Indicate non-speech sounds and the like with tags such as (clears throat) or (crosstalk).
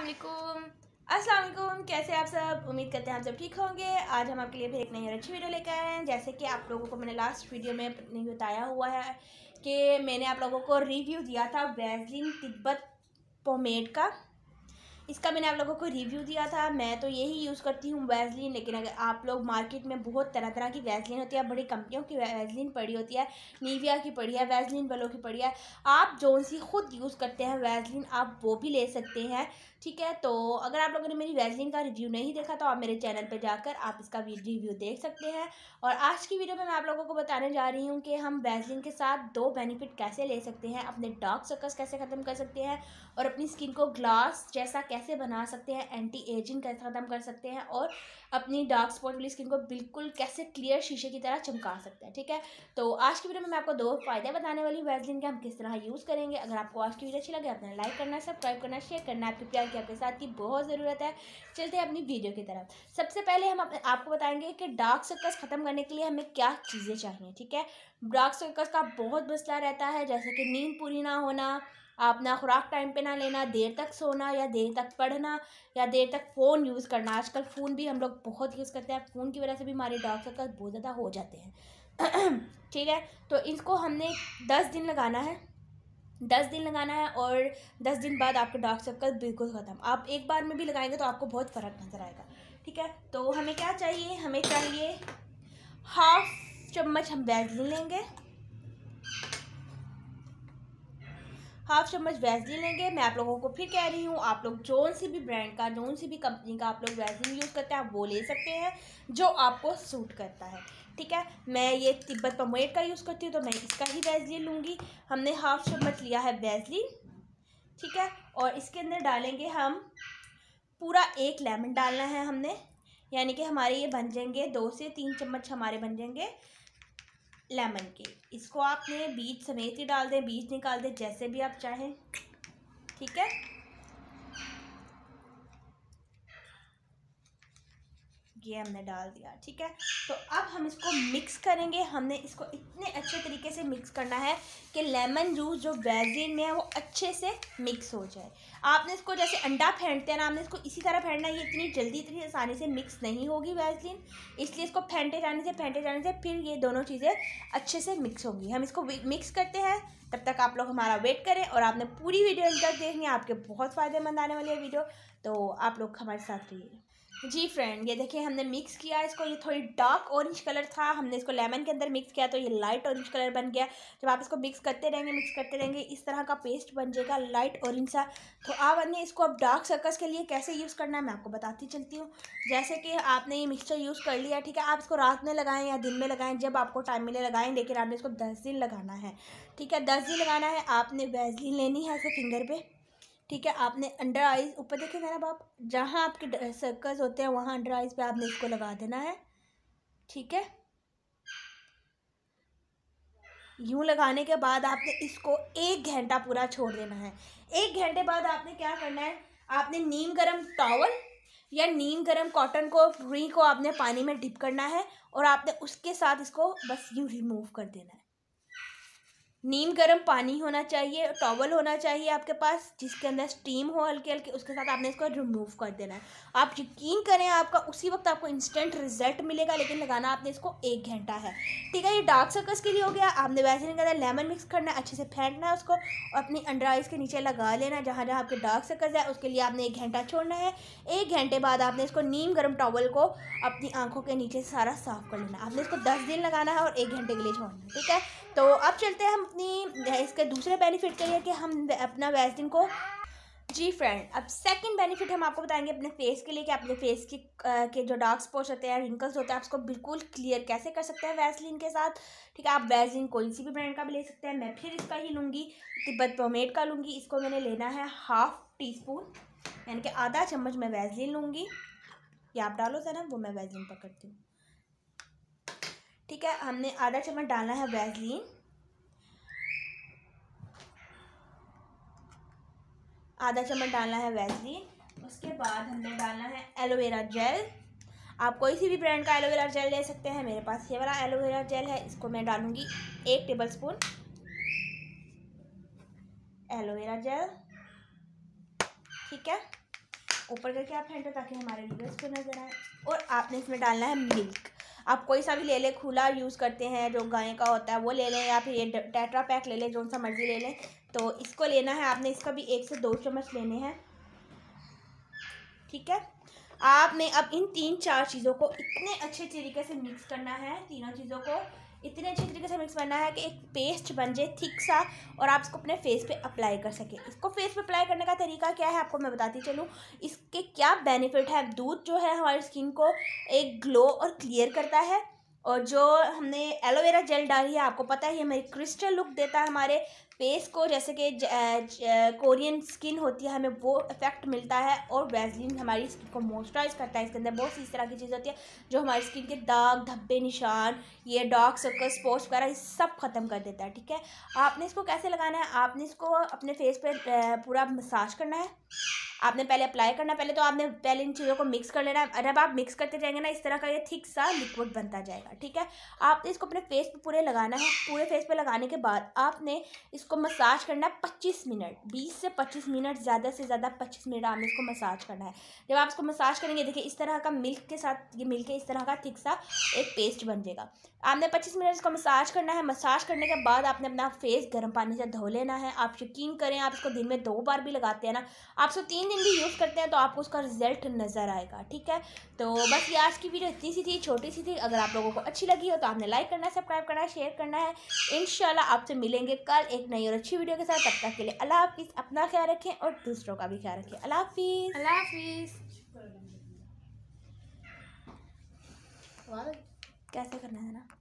वालेकुम अस्सलाम वालेकुम कैसे आप सब उम्मीद करते हैं आप सब ठीक होंगे आज हम आपके लिए फिर एक नई और अच्छी वीडियो लेकर आए हैं जैसे कि आप लोगों को मैंने लास्ट वीडियो में नहीं बताया हुआ है कि मैंने आप लोगों को रिव्यू दिया था वैजलिन तिब्बत पोमेड का इसका मैंने आप लोगों को रिव्यू दिया था मैं तो यही यूज़ करती हूँ वैजलिन लेकिन अगर आप लोग मार्केट में बहुत तरह तरह की वैसलिन होती है बड़ी कंपनियों की वैसलिन पड़ी होती है नीविया की पड़ी है वैसलिन बलों की पड़ी है आप जो सी खुद यूज़ करते हैं वैजलिन आप वो भी ले सकते हैं ठीक है तो अगर आप लोगों ने मेरी वैजलिन का रिव्यू नहीं देखा तो आप मेरे चैनल पर जाकर आप इसका रिव्यू देख सकते हैं और आज की वीडियो में मैं आप लोगों को बताने जा रही हूँ कि हम वैजलिन के साथ दो बेनिफिट कैसे ले सकते हैं अपने डार्क सर्कस कैसे ख़त्म कर सकते हैं और अपनी स्किन को ग्लास जैसा कैसे कैसे बना सकते हैं एंटी एजिंग कैसे ख़त्म कर सकते हैं और अपनी डार्क स्पॉट वाली स्किन को बिल्कुल कैसे क्लियर शीशे की तरह चमका सकते हैं ठीक है तो आज की वीडियो में मैं आपको दो फ़ायदे बताने वाली वैसलिन के हम किस तरह यूज़ करेंगे अगर आपको आज की वीडियो अच्छी लगे अपना लाइक करना सब्सक्राइब करना शेयर करना आपके प्यार की आपके साथ की बहुत ज़रूरत है चलते हैं अपनी वीडियो की तरफ सबसे पहले हम आपको बताएंगे कि डार्क सर्कल्स ख़त्म करने के लिए हमें क्या चीज़ें चाहिए ठीक है डार्क सर्कल्स का बहुत मसला रहता है जैसे कि नींद पूरी ना होना आप ना खुराक टाइम पे ना लेना देर तक सोना या देर तक पढ़ना या देर तक फ़ोन यूज़ करना आजकल फ़ोन भी हम लोग बहुत यूज़ करते हैं फ़ोन की वजह से भी हमारे डार्क सर्कल बहुत ज़्यादा हो जाते हैं (clears throat) ठीक है तो इसको हमने दस दिन लगाना है दस दिन लगाना है और दस दिन बाद आपके डॉग सर्कल बिल्कुल ख़त्म आप एक बार में भी लगाएंगे तो आपको बहुत फ़र्क नज़र आएगा ठीक है तो हमें क्या चाहिए हमें चाहिए हाफ चम्मच हम वैजलिन लेंगे हाफ चम्मच वैसलिन लेंगे मैं आप लोगों को फिर कह रही हूँ आप लोग जौन सी भी ब्रांड का जौन सी भी कंपनी का आप लोग वैसलिन यूज़ करते हैं आप वो ले सकते हैं जो आपको सूट करता है ठीक है मैं ये तिब्बत पमेट का यूज़ करती हूँ तो मैं इसका ही वैसलिन लूँगी हमने हाफ चम्मच लिया है वैसलिन ठीक है और इसके अंदर डालेंगे हम पूरा एक लेमन डालना है हमने यानी कि हमारे ये बन जाएंगे दो से तीन चम्मच हमारे बन जाएंगे लेमन केक इसको आपने बीज समेत ही डाल दें बीज निकाल दें जैसे भी आप चाहें ठीक है ये हमने डाल दिया ठीक है तो अब हम इसको मिक्स करेंगे हमने इसको इतने अच्छे तरीके से मिक्स करना है कि लेमन जूस जो वैजिन में है वो अच्छे से मिक्स हो जाए आपने इसको जैसे अंडा फेंटते हैं ना आपने इसको इसी तरह फेंटना है ये इतनी जल्दी इतनी आसानी से मिक्स नहीं होगी वैजलिन इसलिए इसको फेंटे जाने से फेंटे जाने से फिर ये दोनों चीज़ें अच्छे से मिक्स होगी हम इसको मिक्स करते हैं तब तक आप लोग हमारा वेट करें और आपने पूरी वीडियो तक देखनी है आपके बहुत फ़ायदेमंद आने वाली है वीडियो तो आप लोग हमारे साथ रहिए जी फ्रेंड ये देखिए हमने मिक्स किया इसको ये थोड़ी डार्क ऑरेंज कलर था हमने इसको लेमन के अंदर मिक्स किया तो ये लाइट ऑरेंज कलर बन गया जब आप इसको मिक्स करते रहेंगे मिक्स करते रहेंगे इस तरह का पेस्ट बन जाएगा लाइट ऑरेंज सा तो आप अन्य इसको अब डार्क सर्कस के लिए कैसे यूज़ करना है मैं आपको बताती चलती हूँ जैसे कि आपने ये मिक्सचर यूज़ कर लिया ठीक है आप इसको रात में लगाएँ या दिन में लगाएँ जब आपको टाइम मिले लगाएँ लेकिन आपने इसको दस दिन लगाना है ठीक है दस दिन लगाना है आपने वैजलिन लेनी है ऐसे फिंगर पर ठीक है आपने अंडर आइज़ ऊपर देखे ना आप जहाँ आपके सर्कल्स होते हैं वहाँ अंडर आइज़ पे आपने इसको लगा देना है ठीक है यूँ लगाने के बाद आपने इसको एक घंटा पूरा छोड़ देना है एक घंटे बाद आपने क्या करना है आपने नीम गरम टॉवल या नीम गरम कॉटन को रुई को आपने पानी में डिप करना है और आपने उसके साथ इसको बस यूँ रिमूव कर देना है नीम गर्म पानी होना चाहिए टॉवल होना चाहिए आपके पास जिसके अंदर स्टीम हो हल्के हल्के उसके साथ आपने इसको रिमूव कर देना है आप यकीन करें आपका उसी वक्त आपको इंस्टेंट रिजल्ट मिलेगा लेकिन लगाना आपने इसको एक घंटा है ठीक है ये डार्क सर्कल्स के लिए हो गया आपने वैसे नहीं करना लेमन मिक्स करना है अच्छे से फेंटना है उसको अपनी अंडर आइज के नीचे लगा लेना है जहाँ जहाँ आपके डार्क सर्कल्स है उसके लिए आपने एक घंटा छोड़ना है एक घंटे बाद आपने इसको नीम गर्म टॉवल को अपनी आंखों के नीचे सारा साफ कर लेना आपने इसको दस दिन लगाना है और एक घंटे के लिए छोड़ना है ठीक है तो अब चलते हैं हम अपनी इसके दूसरे बेनिफिट क्या है कि हम अपना वैसलिन को जी फ्रेंड अब सेकंड बेनिफिट हम आपको बताएंगे अपने फेस के लिए कि अपने फेस के के जो डार्क स्पॉट्स होते हैं रिंकल्स होते हैं आप उसको बिल्कुल क्लियर कैसे कर सकते हैं वैसलिन के साथ ठीक है आप वैसलिन कोई सी भी ब्रांड का भी ले सकते हैं मैं फिर इसका ही लूँगी तिब्बत पोमेट का लूँगी इसको मैंने लेना है हाफ टी स्पून यानी कि आधा चम्मच मैं वैसलिन लूँगी या आप डालो सर वो मैं वैसलिन पकड़ती हूँ ठीक है हमने आधा चम्मच डालना है वैसलिन आधा चम्मच डालना है वैसलीन उसके बाद हमने डालना है एलोवेरा जेल आप कोई सी भी ब्रांड का एलोवेरा जेल ले सकते हैं मेरे पास ये वाला एलोवेरा जेल है इसको मैं डालूँगी एक टेबल स्पून एलोवेरा जेल ठीक है ऊपर करके आप फेंटो ताकि हमारे वीडियोस को नजर आए और आपने इसमें डालना है मिल्क आप कोई सा भी ले लें खुला यूज़ करते हैं जो गाय का होता है वो ले लें या फिर ये टेट्रा पैक ले लें जो सा मर्ज़ी ले लें तो इसको लेना है आपने इसका भी एक से दो चम्मच लेने हैं ठीक है आपने अब इन तीन चार चीज़ों को इतने अच्छे तरीके से मिक्स करना है तीनों चीज़ों को इतने अच्छे डिस्टेंस बना है कि एक पेस्ट बन जाए थिक सा और आप इसको अपने फेस पे अप्लाई कर सके इसको फेस पे अप्लाई करने का तरीका क्या है आपको मैं बताती चलूँ इसके क्या बेनिफिट है दूध जो है हमारी स्किन को एक ग्लो और क्लियर करता है और जो हमने एलोवेरा जेल डाली है आपको पता है ये हमारी क्रिस्टल लुक देता है हमारे फेस को जैसे कि कोरियन स्किन होती है हमें वो इफेक्ट मिलता है और वैजलिन हमारी स्किन को मॉइस्चराइज करता है इसके अंदर बहुत सी इस तरह की चीज़ होती है जो हमारी स्किन के दाग धब्बे निशान ये डार्क सर्कल स्पॉट्स वगैरह ये सब ख़त्म कर देता है ठीक है आपने इसको कैसे लगाना है आपने इसको अपने फेस पर पूरा मसाज करना है आपने पहले अप्लाई करना पहले तो आपने पहले इन चीज़ों को मिक्स कर लेना है जब आप मिक्स करते जाएंगे ना इस तरह का ये थिक सा लिक्विड बनता जाएगा ठीक है आपने इसको अपने फेस पे पूरे लगाना है पूरे फेस पे लगाने के बाद आपने इस इसको मसाज करना है पच्चीस मिनट बीस से पच्चीस मिनट ज़्यादा से ज़्यादा पच्चीस मिनट आपने इसको मसाज करना है जब आप इसको मसाज करेंगे देखिए इस तरह का मिल्क के साथ ये मिल्क के इस तरह का थिक सा एक पेस्ट बन जाएगा आपने पच्चीस मिनट इसको मसाज करना है मसाज करने के बाद आपने अपना फेस गर्म पानी से धो लेना है आप यकीन करें आप इसको दिन में दो बार भी लगाते हैं ना आप इसको तीन दिन भी यूज़ करते हैं तो आपको उसका रिजल्ट नज़र आएगा ठीक है तो बस ये आज की वीडियो इतनी सी थी छोटी सी थी अगर आप लोगों को अच्छी लगी हो तो आपने लाइक करना है सब्सक्राइब करना है शेयर करना है इन आपसे मिलेंगे कल एक नई और अच्छी वीडियो के साथ तब तक के लिए अल्लाह हाफिज़ अपना ख्याल रखें और दूसरों का भी ख्याल रखें अल्लाह हाफिज़ अल्लाह हाफिज़ कैसे करना है ना